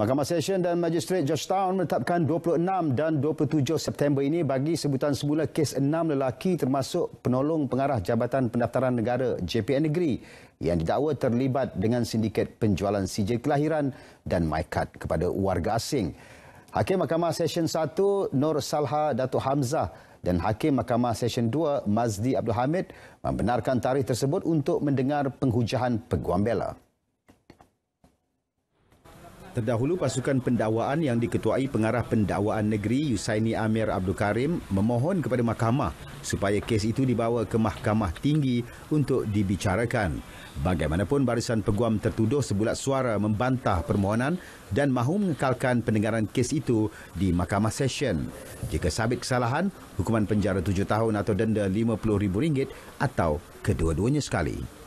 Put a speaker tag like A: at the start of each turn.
A: Mahkamah Session dan Magistrate Georgetown menetapkan 26 dan 27 September ini bagi sebutan semula kes enam lelaki termasuk penolong pengarah Jabatan Pendaftaran Negara JPN Negeri yang didakwa terlibat dengan sindiket penjualan CJ kelahiran dan MyCard kepada warga asing. Hakim Mahkamah Session 1 Nur Salha Datuk Hamzah dan Hakim Mahkamah Session 2 Mazdi Abdul Hamid membenarkan tarikh tersebut untuk mendengar penghujahan peguam bela. Terdahulu pasukan pendakwaan yang diketuai pengarah pendakwaan negeri Yusaini Amir Abdul Karim memohon kepada mahkamah supaya kes itu dibawa ke mahkamah tinggi untuk dibicarakan. Bagaimanapun barisan peguam tertuduh sebulat suara membantah permohonan dan mahu mengekalkan pendengaran kes itu di mahkamah session. Jika sabit kesalahan, hukuman penjara tujuh tahun atau denda RM50,000 atau kedua-duanya sekali.